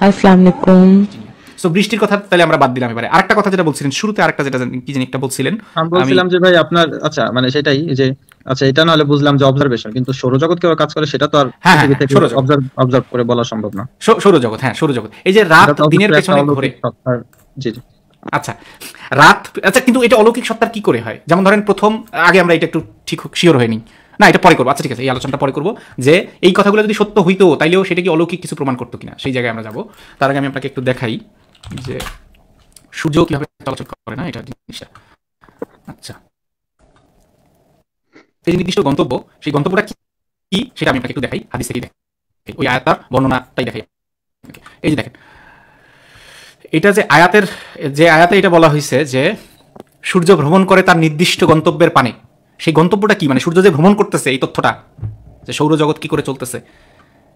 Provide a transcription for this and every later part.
বৃষ্টির কথা তাহলে আমরা বাদ দিলাম এবারে আরেকটা কথা যেটা বলছিলেন শুরুতে আরেকটা যেটা কি জানি একটা বলছিলেন আমি বলছিলাম যে ভাই আপনার আচ্ছা মানে সেটাই যে আচ্ছা এটা নাহলে বুঝলাম যে অবজারভেশন কিন্তু সৌরজগৎ কেউ কাজ করে সেটা তো আর অবজার্ভ হ্যাঁ, হ্যাঁ, করে বলা সম্ভব না সৌরজগৎ হ্যাঁ সৌরজগৎ এই যে রাত দিনের পেছনে ঘুরে জি জি আচ্ছা রাত আচ্ছা কিন্তু এটা অলৌকিক সত্তার কি করে হয় যেমন ধরেন প্রথম আগে আমরা এটা একটু ঠিক শিওর হয়নি না এটা পরে করবো আচ্ছা ঠিক আছে এই আলোচনাটা পরে করবো যে এই কথাগুলো যদি সত্য হইতো তাইলেও সেটা কি অলৌকিক কিছু প্রমাণ করতো কিনা সেই জায়গায় আমরা যাবো তার আগে আমি আপনাকে একটু দেখাই যে সূর্য কিভাবে চলাচল করে না এটা জিনিসটা আচ্ছা সেই নির্দিষ্ট গন্তব্য সেই গন্তব্যটা কি সেটা আমি আপনাকে একটু দেখাই হাদিস থেকে দেখাই ওই আয়াতার বর্ণনাটাই দেখাই এই যে দেখেন এটা যে আয়াতের যে আয়াতে এটা বলা হয়েছে যে সূর্য ভ্রমণ করে তার নির্দিষ্ট গন্তব্যের পানে সেই গন্তব্যটা কি মানে সূর্য যে ভ্রমণ করতেছে এই তথ্যটা যে সৌরজগৎ কি করে চলতেছে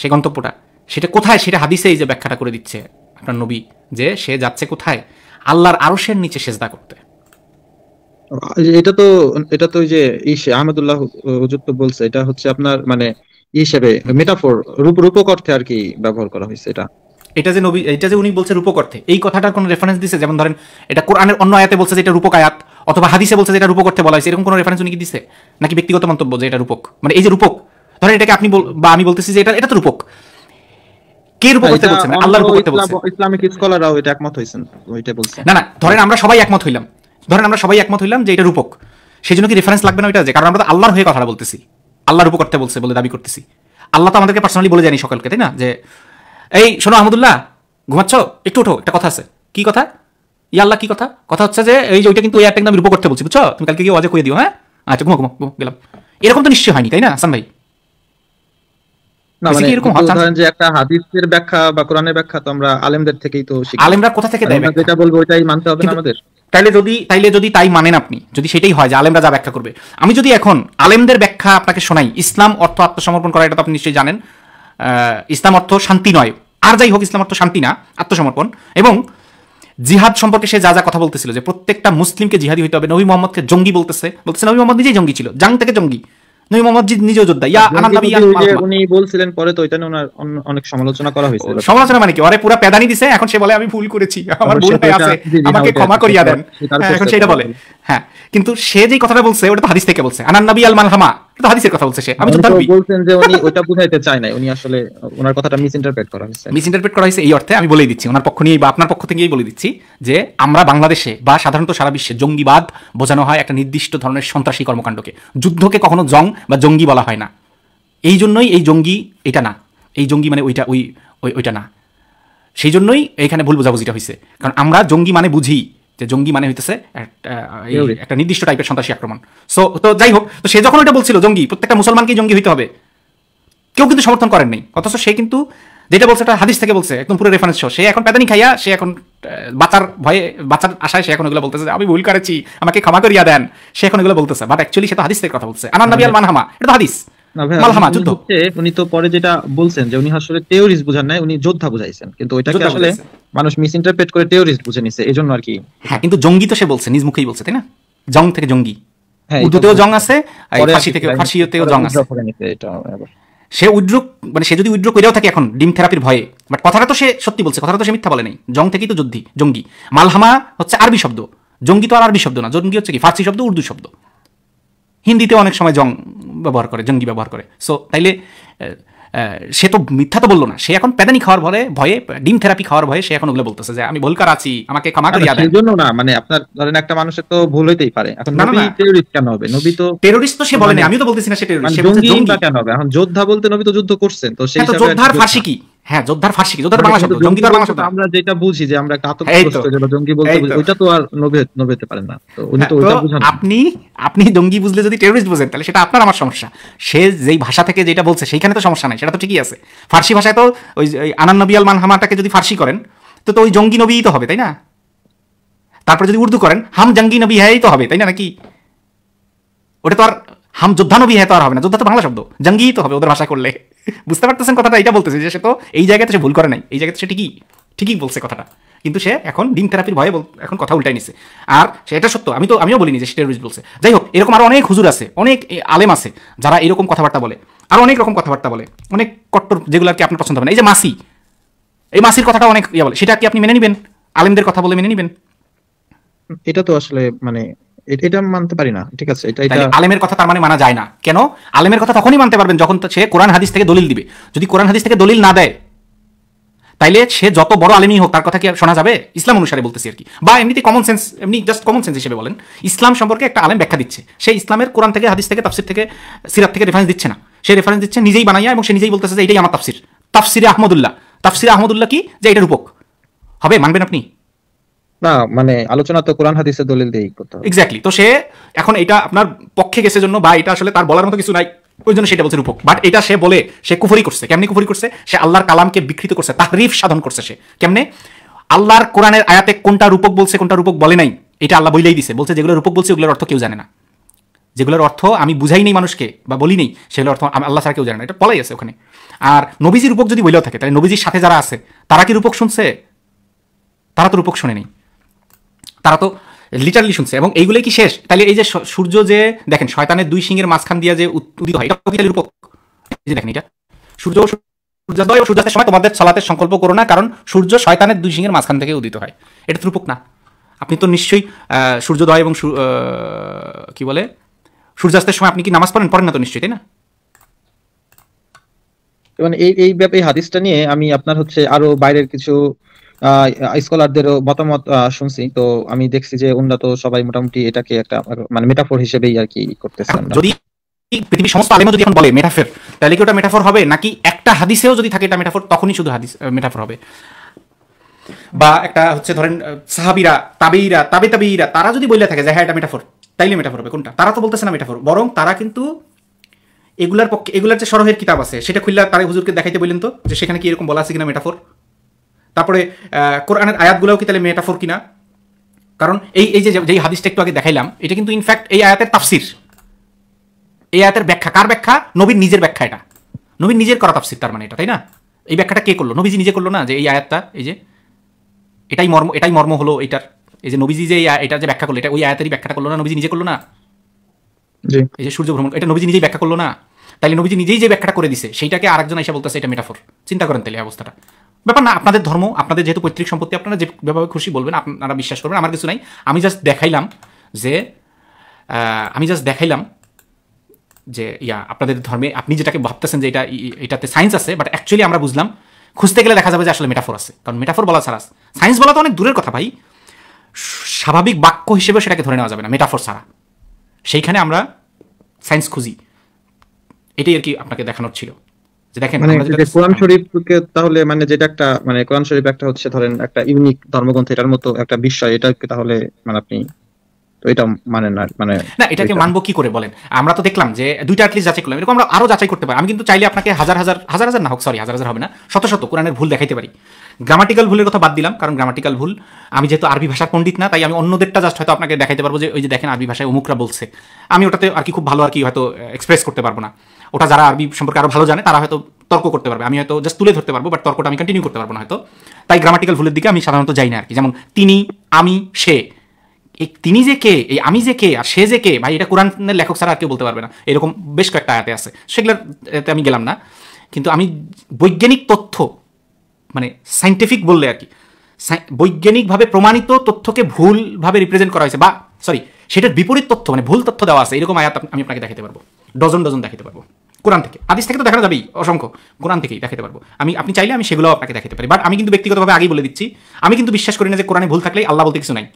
সেই গন্তব্যটা সেটা কোথায় সেটা হাদিসেই যে ব্যাখ্যাটা করে দিচ্ছে আপনার নবী যে সে যাচ্ছে কোথায় আল্লাহর আরশের নিচে সেজদা করতে এটা তো এটা তো ওই যে ইসে আহমেদুল্লাহ হুজুর তো বলছে এটা হচ্ছে আপনার মানে হিসেবে মেটাফোর রূপ রূপক অর্থে আর কি ব্যবহার করা হয়েছে এটা এটা যে নবী এটা যে উনি বলছে রূপক অর্থে এই কথাটা কোনো রেফারেন্স দিছে যেমন ধরেন এটা কোরআনের অন্য আয়াতে বলছে যে এটা রূপক আয়াত অথবা হাদিসে বলছে যেটা এটা রূপক করতে বলা হয়েছে এরকম কোনো রেফারেন্স উনি কি দিছে নাকি ব্যক্তিগত মন্তব্য যে এটা রূপক মানে এই যে রূপক ধরেন এটাকে আপনি বা আমি বলতেছি যে এটা এটা তো রূপক কে রূপক করতে বলছেন মানে আল্লাহ রূপক করতে বলছেন ইসলামিক স্কলাররাও এটা একমত হইছেন ওইটা বলছেন না না ধরেন আমরা সবাই একমত হইলাম ধরেন আমরা সবাই একমত হইলাম যে এটা রূপক সেই জন্য কি রেফারেন্স লাগবে না ওইটা যে কারণ আমরা তো আল্লাহর হয়ে কথাটা বলতেছি আল্লাহ রূপক করতে বলছে বলে দাবি করতেছি আল্লাহ তো আমাদেরকে পার্সোনালি বলে জানি সকলকে তাই না যে এই শোনো আহমদুল্লাহ ঘুমাচ্ছ একটু ওঠো একটা কথা আছে কি কথা ইয়াল্লা কি কথা কথা হচ্ছে যে এই যে ওইটা কিন্তু ওই অ্যাপটা কিন্তু রূপ করতে বলছি বুঝছো তুমি কালকে গিয়ে ওয়াজে কয়ে দিও হ্যাঁ আচ্ছা ঘুমো ঘুমো ঘুমো গেলাম এরকম তো নিশ্চয় হয়নি তাই না আসান ভাই আমি যদি এখন আলেমদের ব্যাখ্যা আপনাকে শোনাই ইসলাম অর্থ আত্মসমর্পণ করা এটা তো আপনি নিশ্চয়ই জানেন ইসলাম অর্থ শান্তি নয় আর যাই হোক ইসলাম অর্থ শান্তি না আত্মসমর্পণ এবং জিহাদ সম্পর্কে সে যা যা কথা বলতেছিল যে প্রত্যেকটা মুসলিমকে জিহাদি হইতে হবে নবী মোহাম্মদকে জঙ্গি বলতেছে বলতেছে নবী মোহাম্মদ নিজেই জঙ্গি ছিল জাং থেকে জঙ্গি নিজেও যোদ্ধা ইয়া উনি বলছিলেন পরে তো ওনার অনেক সমালোচনা করা সমালোচনা মানে কি আরে পুরো দিছে এখন সে বলে আমি ভুল করেছি আচ্ছা, আমার ভুল আছে আমাকে ক্ষমা করিয়া দেন হ্যাঁ, এখন সেটা বলে হ্যাঁ কিন্তু সে যে কথাটা বলছে ওটা তো হাদিস থেকে বলছে আল মালহামা হাদিসের কথা বলছে সে আমি বলছেন যে উনি ওটা বুঝাইতে চায় উনি আসলে ওনার কথাটা মিস ইন্টারপ্রেট করা হয়েছে মিস ইন্টারপ্রেট করা হয়েছে এই অর্থে আমি বলেই দিচ্ছি ওনার পক্ষ নিয়ে বা আপনার পক্ষ থেকেই বলে দিচ্ছি যে আমরা বাংলাদেশে বা সাধারণত সারা বিশ্বে জঙ্গিবাদ বোঝানো হয় একটা নির্দিষ্ট ধরনের সন্ত্রাসী কর্মকাণ্ডকে যুদ্ধকে কখনো জং বা জঙ্গি বলা হয় না এই জন্যই এই জঙ্গি এটা না এই জঙ্গি মানে ওইটা ওই ওই ওইটা না সেই জন্যই এখানে ভুল বোঝাবুঝিটা হয়েছে কারণ আমরা জঙ্গি মানে বুঝি যে জঙ্গি মানে হইতেছে একটা নির্দিষ্ট টাইপের সন্ত্রাসী আক্রমণ সো তো যাই হোক তো সে যখন ওইটা বলছিল জঙ্গি প্রত্যেকটা মুসলমানকেই জঙ্গি হইতে হবে কেউ কিন্তু সমর্থন করেন নাই অথচ সে কিন্তু যেটা বলছে একটা হাদিস থেকে বলছে একদম পুরো রেফারেন্স সে এখন প্যাদানি খাইয়া সে এখন বাচ্চার ভয়ে বাচ্চার আশায় সে এখন এগুলো বলতেছে আমি ভুল করেছি আমাকে ক্ষমা করিয়া দেন সে এখন এগুলো বলতেছে বাট অ্যাকচুয়ালি সে তো হাদিস থেকে কথা বলছে আনান আচ্ছা। নাবিয়াল মানহামা এটা হাদিস উনি তো পরে যেটা বলছেন যে উনি আসলে বুঝান নাই উনি যোদ্ধা বুঝাইছেন কিন্তু ওইটাকে আসলে মানুষ মিস ইন্টারপ্রেট করে টেরোরিস্ট বুঝে নিছে এজন্য আর কি হ্যাঁ কিন্তু জঙ্গি তো সে বলছে নিজ মুখেই বলছে তাই না জং থেকে জঙ্গি হ্যাঁ, উর্দুতেও জং আছে ফার্সি থেকে ফার্সিতেও জং আছে সে উইড্রো মানে সে যদি উইড্রো করেও থাকে এখন ডিম থেরাপির ভয়ে বাট কথাটা তো সে সত্যি বলছে কথাটা তো সে মিথ্যা বলে নাই জং থেকেই তো যুদ্ধি জঙ্গি মালহামা হচ্ছে আরবি শব্দ জঙ্গি তো আর আরবি শব্দ না জঙ্গি হচ্ছে কি ফার্সি শব্দ উর্দু শব্দ হিন্দিতে অনেক সময় জং ব্যবহার করে জঙ্গি ব্যবহার করে সো তাইলে সে তো মিথ্যা তো বললো না সে এখন প্যাদানি খাওয়ার ভয়ে ভয়ে ডিম থেরাপি খাওয়ার ভয়ে সে এখন ওগুলো বলতেছে যে আমি ভুলকার আছি আমাকে ক্ষমা করে দেন জন্য না মানে আপনার ধরেন একটা মানুষের তো ভুল হইতেই পারে এখন নবী টেরোরিস্ট কেন হবে নবী তো টেরোরিস্ট তো সে বলেনি মানে আমি তো বলতেছি না সে টেরোরিস্ট সে মানে বলছে জঙ্গি কেন হবে এখন যোদ্ধা বলতে নবী তো যুদ্ধ করছেন তো সেই হ্যাঁ, হিসাবে যোদ্ধার ফাঁসি কি হ্যাঁ যোদ্ধার যোদ্ধার বাংলা শব্দ বাংলা শব্দ আমরা যেটা বুঝি যে আমরা জঙ্গি বলতে ওইটা তো আর নবে নবেতে না তো উনি হ্যাঁ, তো ওইটা আপনি আপনি জঙ্গি বুঝলে যদি টেররিস্ট বুঝেন তাহলে সেটা আপনার আমার সমস্যা সে যেই ভাষা থেকে যেটা বলছে সেইখানে তো সমস্যা নাই সেটা তো ঠিকই আছে ফার্সি ভাষায় তো ওই আনান্নবিয়াল মানহামাটাকে যদি ফার্সি করেন তো তো ওই জঙ্গি নবীই তো হবে তাই না তারপর যদি উর্দু করেন হাম জঙ্গি নবী হ্যাঁই তো হবে তাই না নাকি ওটা তো আর হাম যোদ্ধা নবী হ্যাঁ তো আর হবে না যোদ্ধা তো বাংলা শব্দ জঙ্গি তো হবে ওদের ভাষা করলে বুঝতে পারতেছেন কথাটা এটা বলতেছে যে সে তো এই জায়গাতে সে ভুল করে নাই এই জায়গাতে সে ঠিকই ঠিকই বলছে কথাটা কিন্তু সে এখন দিন থেরাপির ভয়ে এখন কথা উল্টাই নিছে আর সে এটা সত্য আমি তো আমিও বলিনি যে সে টেরোরিস্ট বলছে যাই হোক এরকম আরও অনেক হুজুর আছে অনেক আলেম আছে যারা এরকম কথাবার্তা বলে আর অনেক রকম কথাবার্তা বলে অনেক কট্টর যেগুলো আর কি আপনার পছন্দ হবে না এই যে মাসি এই মাসির কথাটা অনেক ইয়ে বলে সেটা কি আপনি মেনে নেবেন আলেমদের কথা বলে মেনে নেবেন এটা তো আসলে মানে এটা মানতে পারি না ঠিক আছে এটা এটা আলেমের কথা তার মানে মানা যায় না কেন আলেমের কথা তখনই মানতে পারবেন যখন সে কোরআন হাদিস থেকে দলিল দিবে যদি কোরআন হাদিস থেকে দলিল না দেয় তাইলে সে যত বড় আলেমই হোক তার কথা কি শোনা যাবে ইসলাম অনুসারে বলতেছি আর কি বা এমনিতে কমন সেন্স এমনি জাস্ট কমন সেন্স হিসেবে বলেন ইসলাম সম্পর্কে একটা আলেম ব্যাখ্যা দিচ্ছে সে ইসলামের কোরআন থেকে হাদিস থেকে তাফসির থেকে সিরাত থেকে রেফারেন্স দিচ্ছে না সে রেফারেন্স দিচ্ছে নিজেই বানাইয়া এবং সে নিজেই বলতেছে যে এটাই আমার তাফসির তাফসিরে আহমদুল্লাহ তাফসিরে আহমদুল্লাহ কি যে এটা রূপক হবে মানবেন আপনি না মানে আলোচনা তো কোরআন হাদিসের দলিল দিয়েই করতে হবে এক্স্যাক্টলি তো সে এখন এটা আপনার পক্ষে গেছে জন্য বা এটা আসলে তার বলার মতো কিছু নাই ওই জন্য সেটা বলছে রূপক বাট এটা সে বলে সে কুফরি করছে কেমনি কুফরি করছে সে আল্লাহর কালামকে বিকৃত করছে তাহরিফ সাধন করছে সে কেমনে আল্লাহর কোরআনের আয়াতে কোনটা রূপক বলছে কোনটা রূপক বলে নাই এটা আল্লাহ বইলেই দিছে বলছে যেগুলো রূপক বলছে ওগুলোর অর্থ কেউ জানে না যেগুলোর অর্থ আমি বুঝাই নেই মানুষকে বা বলি নেই সেগুলোর অর্থ আল্লাহ ছাড়া কেউ জানে না এটা বলাই আছে ওখানে আর নবীজির রূপক যদি বইলেও থাকে তাহলে নবীজির সাথে যারা আছে তারা কি রূপক শুনছে তারা তো রূপক নেই তারা তো লিটারলি শুনছে এবং এইগুলোই কি শেষ তাহলে এই যে সূর্য যে দেখেন শয়তানের দুই সিংয়ের মাঝখান দিয়ে যে উদিত হয় এটা রূপক দেখেন এটা সূর্য সূর্যোদয় ও সূর্যাস্তের সময় তোমাদের সালাতের সংকল্প করো না কারণ সূর্য শয়তানের দুই সিংয়ের মাঝখান থেকে উদিত হয় এটা রূপক না আপনি তো নিশ্চয়ই সূর্যোদয় এবং কি বলে সূর্যাস্তের সময় আপনি কি নামাজ পড়েন পড়েন না তো নিশ্চয়ই তাই না মানে এই এই ব্যাপারে হাদিসটা নিয়ে আমি আপনার হচ্ছে আরো বাইরের কিছু স্কলারদেরও মতামত শুনছি তো আমি দেখছি যে উন্নত সবাই মোটামুটি এটাকে একটা মানে মেটাফোর হিসেবেই আর কি করতেছেন যদি পৃথিবীর সমস্ত আলেমও যদি এখন বলে মেটাফোর তাহলে কি ওটা মেটাফোর হবে নাকি একটা হাদিসেও যদি থাকে এটা মেটাফোর তখনই শুধু হাদিস মেটাফোর হবে বা একটা হচ্ছে ধরেন সাহাবিরা তাবেইরা তাবে তাবেইরা তারা যদি বলে থাকে যে হ্যাঁ এটা মেটাফোর তাইলে মেটাফোর হবে কোনটা তারা তো বলতেছে না মেটাফোর বরং তারা কিন্তু এগুলার পক্ষে এগুলার যে সরহের কিতাব আছে সেটা খুললে তারা হুজুরকে দেখাইতে বললেন তো যে সেখানে কি এরকম বলা আছে কিনা মেটাফোর তারপরে কোরআনের আয়াতগুলোও কি তাহলে মেটাফোর কিনা কারণ এই এই যে হাদিসটা একটু আগে দেখাইলাম এটা কিন্তু ইনফ্যাক্ট এই আয়াতের তাফসির এই আয়াতের ব্যাখ্যা কার ব্যাখ্যা নবীর নিজের ব্যাখ্যা এটা নবীর নিজের করা তাফসির তার মানে এটা তাই না এই ব্যাখ্যাটা কে করলো নবীজি নিজে করলো না যে এই আয়াতটা এই যে এটাই মর্ম এটাই মর্ম হলো এটার এই যে নবীজি যে এটা যে ব্যাখ্যা করলো এটা ওই আয়াতেরই ব্যাখ্যাটা করলো না নবীজি নিজে করলো না এই যে সূর্য ভ্রমণ এটা নবীজি নিজেই ব্যাখ্যা করলো না তাইলে নবীজি নিজেই যে ব্যাখ্যাটা করে দিছে সেইটাকে আরেকজন এসে বলতেছে এটা মেটাফোর চিন্তা করেন তাহলে অবস্থাটা ব্যাপার না আপনাদের ধর্ম আপনাদের যেহেতু পৈতৃক সম্পত্তি আপনারা যেভাবে খুশি বলবেন আপনারা বিশ্বাস করবেন আমার কিছু নাই আমি জাস্ট দেখাইলাম যে আমি জাস্ট দেখাইলাম যে ইয়া আপনাদের ধর্মে আপনি যেটাকে ভাবতেছেন যে এটা এটাতে সায়েন্স আছে বাট অ্যাকচুয়ালি আমরা বুঝলাম খুঁজতে গেলে দেখা যাবে যে আসলে মেটাফোর আছে কারণ মেটাফোর বলা ছাড়া সায়েন্স বলা তো অনেক দূরের কথা ভাই স্বাভাবিক বাক্য হিসেবে সেটাকে ধরে নেওয়া যাবে না মেটাফোর ছাড়া সেইখানে আমরা সায়েন্স খুঁজি এটাই আর কি আপনাকে দেখানোর ছিল দেখেন মানে শরীফকে তাহলে মানে যেটা একটা মানে কোরআন শরীফ একটা হচ্ছে ধরেন একটা ইউনিক ধর্মগ্রন্থ এটার মতো একটা বিষয় এটাকে তাহলে মানে আপনি মানে মানে না এটাকে মানবো কি করে বলেন আমরা তো দেখলাম যে দুইটা করলাম এরকম আমরা আরো যাচাই করতে আমি কিন্তু চাইলে আপনাকে হাজার হাজার হাজার হাজার না হোক সরি হাজার হাজার হবে না শত শত কোরআনের ভুল পারি গ্রামাটিক্যাল ভুলের কথা বাদ দিলাম কারণ গ্রামাটিক্যাল ভুল আমি যেহেতু আরবি ভাষার পণ্ডিত না তাই আমি অন্যদেরটা জাস্ট হয়তো আপনাকে দেখাইতে পারবো যে ওই যে দেখেন আরবি ভাষায় অমুকরা বলছে আমি ওটাতে আর কি খুব ভালো আর কি হয়তো এক্সপ্রেস করতে পারবো না ওটা যারা আরবি সম্পর্কে আরো ভালো জানে তারা হয়তো তর্ক করতে পারবে আমি হয়তো জাস্ট তুলে ধরতে পারবো বাট তর্কটা আমি কন্টিনিউ করতে পারবো না হয়তো তাই গ্রামাটিক্যাল ভুলের দিকে আমি সাধারণত যাই না আর কি যেমন তিনি আমি সে তিনি যে কে এই আমি যে কে আর সে যে কে ভাই এটা কোরআনের লেখক ছাড়া আর কেউ বলতে পারবে না এরকম বেশ কয়েকটা আয়াতে আছে সেগুলোর আমি গেলাম না কিন্তু আমি বৈজ্ঞানিক তথ্য মানে সাইন্টিফিক বললে আর কি বৈজ্ঞানিকভাবে প্রমাণিত তথ্যকে ভুলভাবে রিপ্রেজেন্ট করা হয়েছে বা সরি সেটার বিপরীত তথ্য মানে ভুল তথ্য দেওয়া আছে এরকম আয়াত আমি আপনাকে দেখাতে পারবো ডজন ডজন দেখাতে পারবো কোরআন থেকে আদিস থেকে তো দেখানো যাবেই অসংখ্য কোরআন থেকেই দেখাতে পারবো আমি আপনি চাইলে আমি সেগুলো আপনাকে দেখাতে পারি বাট আমি কিন্তু ব্যক্তিগতভাবে আগেই বলে দিচ্ছি আমি কিন্তু বিশ্বাস করি না যে কোরআনে ভুল থাকলে আল্লাহ বলতে কিছু নাই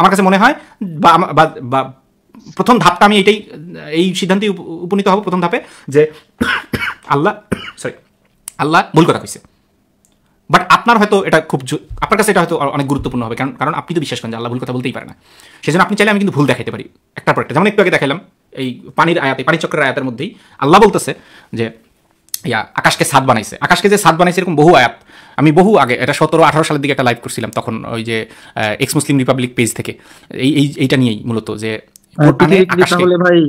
আমার কাছে মনে হয় বা প্রথম ধাপটা আমি এটাই এই সিদ্ধান্তে উপনীত হব প্রথম ধাপে যে আল্লাহ সরি আল্লাহ ভুল কথা কইছে বাট আপনার হয়তো এটা খুব আপনার কাছে এটা হয়তো অনেক গুরুত্বপূর্ণ হবে কারণ কারণ আপনি তো বিশ্বাস করেন যে আল্লাহ ভুল কথা বলতেই পারে না সেই জন্য আপনি চাইলে আমি কিন্তু ভুল দেখাতে পারি একটার পর একটা যেমন একটু আগে দেখালাম এই পানির আয়াতে পানির চক্রের আয়াতের মধ্যেই আল্লাহ বলতেছে যে ইয়া আকাশকে সাদ বানাইছে আকাশকে যে সাদ বানাইছে এরকম বহু আয়াত আমি বহু আগে এটা সতেরো আঠারো সালের দিকে একটা লাইভ করছিলাম তখন ওই যে এক্স মুসলিম রিপাবলিক পেজ থেকে এই এইটা নিয়েই মূলত যে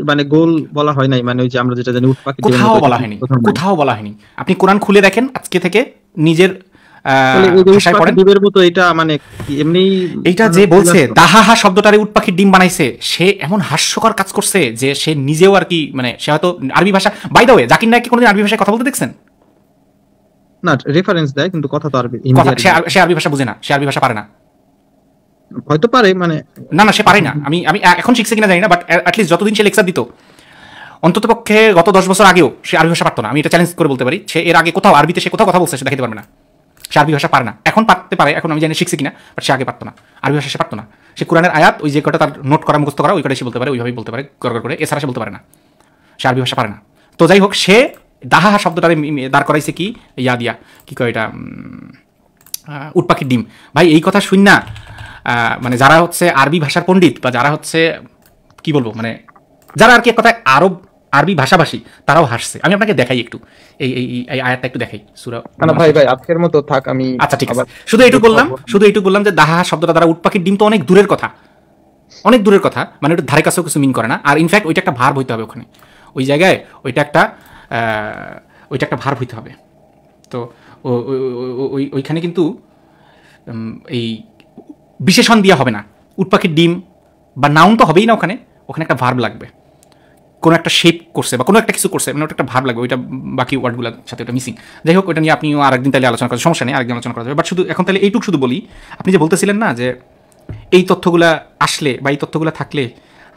মানে কোথাও বলা হয়নি আপনি কোরআন খুলে দেখেন আজকে থেকে নিজের মানে ডিমের মতো এটা মানে এমনি এটা যে মানে বলছে দাহাহা শব্দটারে উট পাখির ডিম বানাইছে সে এমন হাস্যকর কাজ করছে যে সে নিজেও আর কি মানে সে হয়তো আরবি ভাষা by the way Zakir Naik কোনোদিন আরবি ভাষায় কথা বলতে দেখছেন না রেফারেন্স দেয় কিন্তু কথা তো আরবি সে আরবি ভাষা বোঝে না সে আরবি ভাষা পারে না হয়তো পারে মানে না না সে পারে না আমি আমি এখন শিখছে কিনা জানি না বাট অ্যাটলিস্ট যতদিন সে লেকচার দিত অন্তত পক্ষে গত দশ বছর আগেও সে আরবি ভাষা পারতো না আমি এটা চ্যালেঞ্জ করে বলতে পারি সে এর আগে কোথাও আরবিতে সে কোথাও কথা বলছে সে দেখাতে পারবে না সে আরবি ভাষা পারে না এখন পারতে পারে এখন আমি জানি শিখছি কিনা বাট সে আগে পারতো না আরবি ভাষা সে পারতো না সে কোরআনের আয়াত ওই যে কটা তার নোট করা মুখস্থ করা ওই কটা সে বলতে পারে ওইভাবেই বলতে পারে গর করে এছাড়া সে বলতে পারে না সে আরবি ভাষা পারে না তো যাই হোক সে দাহা শব্দটা দাঁড় করাইছে কি ইয়া দিয়া কী কয় এটা উটপাখির ডিম ভাই এই কথা শুন না মানে যারা হচ্ছে আরবি ভাষার পণ্ডিত বা যারা হচ্ছে কি বলবো মানে যারা আর কি এক কথায় আরব আরবি ভাষাভাষী তারাও হাসছে আমি আপনাকে দেখাই একটু এই এই আয়াতটা একটু দেখাই সুরা না ভাই ভাই আজকের মতো থাক আমি আচ্ছা ঠিক আছে শুধু এটুকু বললাম শুধু এটুকু বললাম যে দাহা শব্দটা তারা উটপাখির ডিম তো অনেক দূরের কথা অনেক দূরের কথা মানে ওটা ধারে কাছেও কিছু মিন করে না আর ইনফ্যাক্ট ওইটা একটা ভার হইতে হবে ওখানে ওই জায়গায় ওইটা একটা ওইটা একটা ভার হইতে হবে তো ওই ওইখানে কিন্তু এই বিশেষণ দেওয়া হবে না উটপাখির ডিম বা নাউন তো হবেই না ওখানে ওখানে একটা ভার্ব লাগবে কোনো একটা শেপ করছে বা কোনো একটা কিছু করছে মানে একটা ভাব লাগবে ওইটা বাকি ওয়ার্ডগুলোর সাথে ওটা মিসিং যাই হোক ওটা নিয়ে আপনিও আরেকদিন তাহলে আলোচনা করেন সমস্যা নেই আরেকদিন আলোচনা করা যাবে বাট শুধু এখন তাহলে এইটুকু শুধু বলি আপনি যে বলতেছিলেন না যে এই তথ্যগুলা আসলে বা এই তথ্যগুলা থাকলে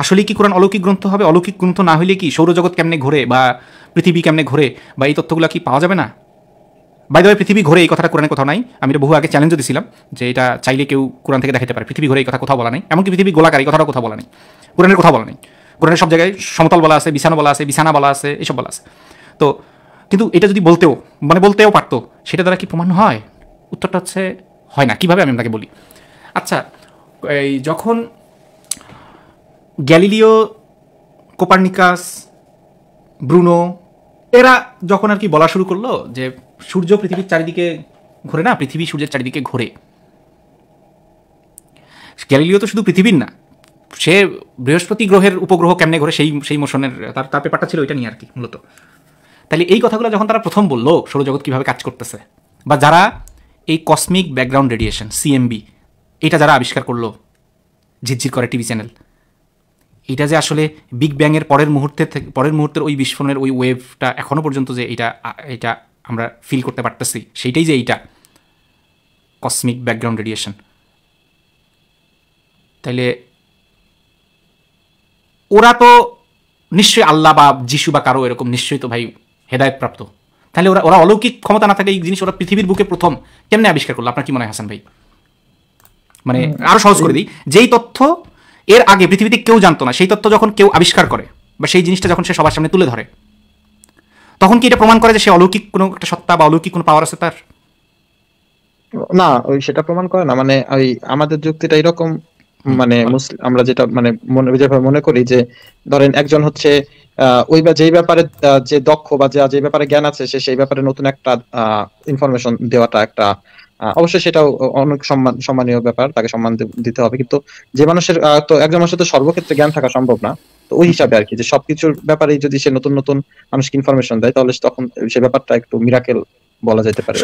আসলে কি কোরআন অলৌকিক গ্রন্থ হবে অলৌকিক গ্রন্থ না হলে কি সৌরজগৎ কেমনে ঘোরে বা পৃথিবী কেমনে ঘোরে বা এই তথ্যগুলো কি পাওয়া যাবে না বাই দেওয়া পৃথিবী ঘোরে এই কথাটা কোরআনের কথা নাই আমি এটা বহু আগে চ্যালেঞ্জও দিছিলাম যে এটা চাইলে কেউ কোরআন থেকে দেখাতে পারে পৃথিবী ঘরে এই কথা কথা বলা নাই এমনকি পৃথিবী গোলাকার এই কথাটা কথা বলা নেই কোরআনের কথা বলা নেই কোরআনের সব জায়গায় সমতল বলা আছে বিছানা বলা আছে বিছানা বলা আছে এসব বলা আছে তো কিন্তু এটা যদি বলতেও মানে বলতেও পারতো সেটা দ্বারা কি প্রমাণ হয় উত্তরটা হচ্ছে হয় না কিভাবে আমি আপনাকে বলি আচ্ছা এই যখন গ্যালিলিও কোপার্নিকাস ব্রুনো এরা যখন আর কি বলা শুরু করলো যে সূর্য পৃথিবীর চারিদিকে ঘোরে না পৃথিবী সূর্যের চারিদিকে ঘোরে গ্যালিলিও তো শুধু পৃথিবীর না সে বৃহস্পতি গ্রহের উপগ্রহ কেমনে ঘরে সেই সেই মোশনের তার তার পেপারটা ছিল ওইটা নিয়ে আর কি মূলত তাহলে এই কথাগুলো যখন তারা প্রথম বললো সৌরজগৎ কীভাবে কাজ করতেছে বা যারা এই কসমিক ব্যাকগ্রাউন্ড রেডিয়েশন সিএমবি এটা যারা আবিষ্কার করলো ঝিরঝির করে টিভি চ্যানেল এটা যে আসলে বিগ ব্যাংয়ের পরের মুহূর্তে পরের মুহূর্তের ওই বিস্ফোরণের ওই ওয়েভটা এখনও পর্যন্ত যে এটা এটা আমরা ফিল করতে পারতেছি সেইটাই যে এইটা কসমিক ব্যাকগ্রাউন্ড রেডিয়েশন তাইলে ওরা তো নিশ্চয়ই আল্লাহ বা যিশু বা কারো এরকম নিশ্চয়ই তো ভাই হেদায়তপ্রাপ্ত তাহলে ওরা ওরা অলৌকিক ক্ষমতা না থাকে এই জিনিস ওরা পৃথিবীর বুকে প্রথম কেমনে আবিষ্কার করলো আপনার কি মনে হয় হাসান ভাই মানে আরো সহজ করে দিই যেই তথ্য এর আগে পৃথিবীতে কেউ জানতো না সেই তথ্য যখন কেউ আবিষ্কার করে বা সেই জিনিসটা যখন সে সবার সামনে তুলে ধরে তখন কি এটা প্রমাণ করে যে সে অলৌকিক কোনো একটা সত্তা বা অলৌকিক কোনো পাওয়ার আছে তার না ওই সেটা প্রমাণ করে না মানে ওই আমাদের যুক্তিটা এরকম মানে আমরা যেটা মানে মনে করি যে ধরেন একজন হচ্ছে ওই বা যেই ব্যাপারে যে দক্ষ বা যা যে ব্যাপারে জ্ঞান আছে সে সেই ব্যাপারে নতুন একটা ইনফরমেশন দেওয়াটা একটা অবশ্যই সেটাও অনেক সম্মান সম্মানীয় ব্যাপার তাকে সম্মান দিতে হবে কিন্তু যে মানুষের তো একজন মানুষের তো সর্বক্ষেত্রে জ্ঞান থাকা সম্ভব না তো ওই হিসাবে আর কি যে সবকিছুর ব্যাপারে যদি সে নতুন নতুন মানুষকে ইনফরমেশন দেয় তাহলে তখন সে ব্যাপারটা একটু মিরাকেল বলা যেতে পারে